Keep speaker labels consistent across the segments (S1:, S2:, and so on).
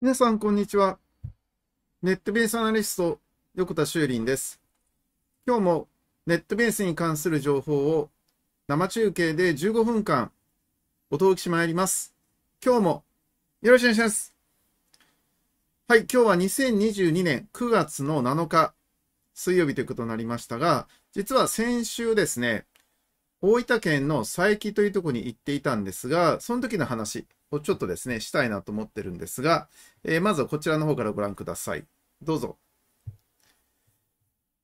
S1: 皆さん、こんにちは。ネットベースアナリスト、横田修林です。今日もネットベースに関する情報を生中継で15分間お届けしてまいります。今日もよろしくお願いします。はい、今日は2022年9月の7日水曜日ということになりましたが、実は先週ですね、大分県の佐伯というところに行っていたんですが、その時の話をちょっとですね、したいなと思ってるんですが、えー、まずはこちらの方からご覧ください。どうぞ。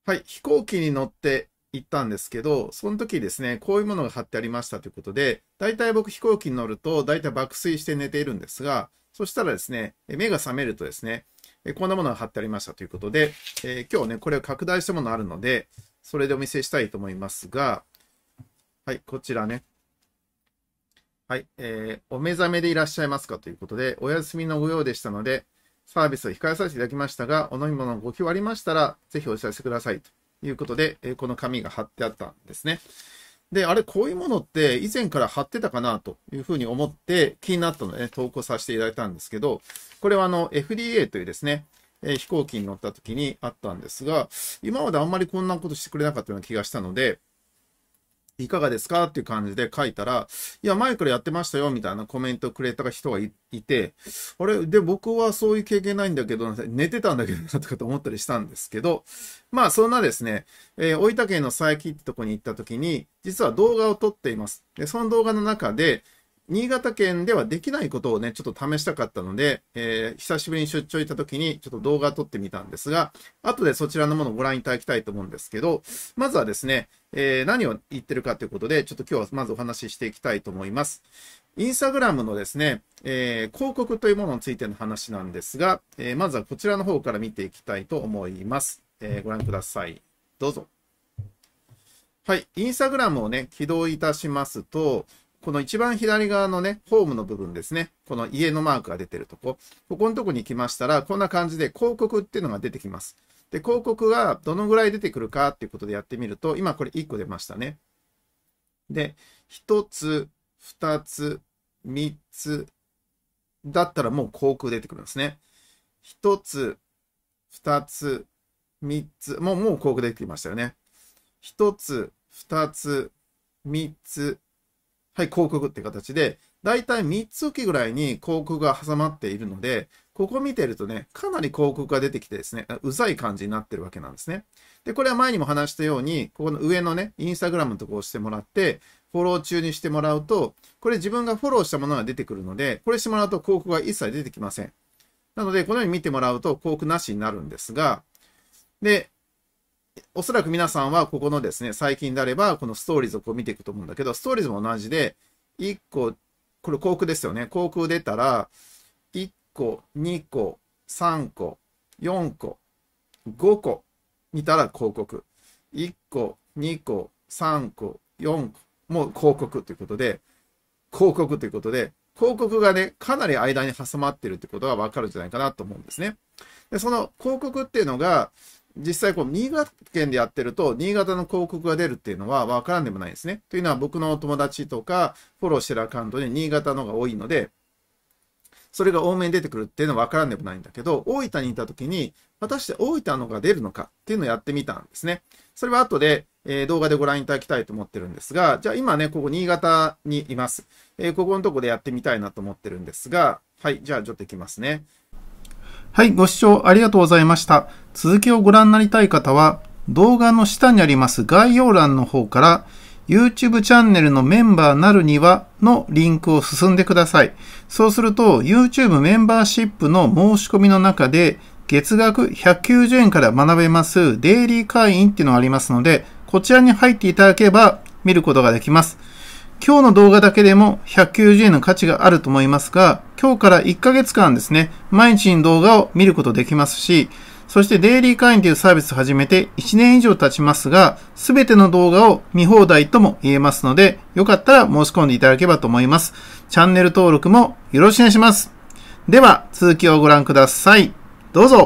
S1: はい、飛行機に乗って行ったんですけど、その時ですね、こういうものが貼ってありましたということで、大体僕飛行機に乗ると、大体爆睡して寝ているんですが、そしたらですね、目が覚めるとですね、こんなものが貼ってありましたということで、えー、今日ね、これを拡大したものあるので、それでお見せしたいと思いますが、はい、こちらね。はい、えー、お目覚めでいらっしゃいますかということで、お休みのご用でしたので、サービスを控えさせていただきましたが、お飲み物ご希望ありましたら、ぜひお知らせくださいということで、えー、この紙が貼ってあったんですね。で、あれ、こういうものって以前から貼ってたかなというふうに思って気になったので、ね、投稿させていただいたんですけど、これはあの FDA というですね、え飛行機に乗った時にあったんですが、今まであんまりこんなことしてくれなかったような気がしたので、いかがですかっていう感じで書いたら、いや、前からやってましたよ、みたいなコメントくれた人がいて、あれで、僕はそういう経験ないんだけど、寝てたんだけどな、とかと思ったりしたんですけど、まあ、そんなですね、えー、大分県の佐伯ってとこに行った時に、実は動画を撮っています。で、その動画の中で、新潟県ではできないことをね、ちょっと試したかったので、えー、久しぶりに出張行った時にちょっと動画撮ってみたんですが、後でそちらのものをご覧いただきたいと思うんですけど、まずはですね、えー、何を言ってるかということで、ちょっと今日はまずお話ししていきたいと思います。インスタグラムのですね、えー、広告というものについての話なんですが、えー、まずはこちらの方から見ていきたいと思います。えご覧ください。どうぞ。はい。インスタグラムをね、起動いたしますと、この一番左側のね、ホームの部分ですね。この家のマークが出てるとこ。ここのとこに来ましたら、こんな感じで広告っていうのが出てきます。で、広告がどのぐらい出てくるかっていうことでやってみると、今これ1個出ましたね。で、1つ、2つ、3つ、だったらもう航空出てくるんですね。1つ、2つ、3つ、もう、もう広告出てきましたよね。1つ、2つ、3つ、はい、広告って形で、だいたい3つ置きぐらいに広告が挟まっているので、ここ見てるとね、かなり広告が出てきてですね、うざい感じになってるわけなんですね。で、これは前にも話したように、ここの上のね、インスタグラムのとこを押してもらって、フォロー中にしてもらうと、これ自分がフォローしたものが出てくるので、これしてもらうと広告が一切出てきません。なので、このように見てもらうと広告なしになるんですが、で、おそらく皆さんはここのですね、最近であれば、このストーリーズをこう見ていくと思うんだけど、ストーリーズも同じで、1個、これ航空ですよね。航空出たら、1個、2個、3個、4個、5個見たら広告。1個、2個、3個、4個、もう広告ということで、広告ということで、広告がね、かなり間に挟まってるってことがわかるんじゃないかなと思うんですね。で、その広告っていうのが、実際こ新潟県でやってると新潟の広告が出るっていうのはわからんでもないですね。というのは僕の友達とかフォローしてるアカウントで新潟のが多いのでそれが多めに出てくるっていうのはわからんでもないんだけど大分にいた時に果たして大分のが出るのかっていうのをやってみたんですね。それは後で、えー、動画でご覧いただきたいと思ってるんですがじゃあ今ねここ新潟にいます、えー、ここのとこでやってみたいなと思ってるんですがはいじゃあちょっといきますね。はい、ご視聴ありがとうございました。続きをご覧になりたい方は、動画の下にあります概要欄の方から、YouTube チャンネルのメンバーなるにはのリンクを進んでください。そうすると YouTube メンバーシップの申し込みの中で月額190円から学べますデイリー会員っていうのがありますので、こちらに入っていただければ見ることができます。今日の動画だけでも190円の価値があると思いますが、今日から1ヶ月間ですね、毎日に動画を見ることできますし、そしてデイリー会員というサービスを始めて1年以上経ちますが、すべての動画を見放題とも言えますので、よかったら申し込んでいただければと思います。チャンネル登録もよろしくお願いします。では、続きをご覧ください。どうぞ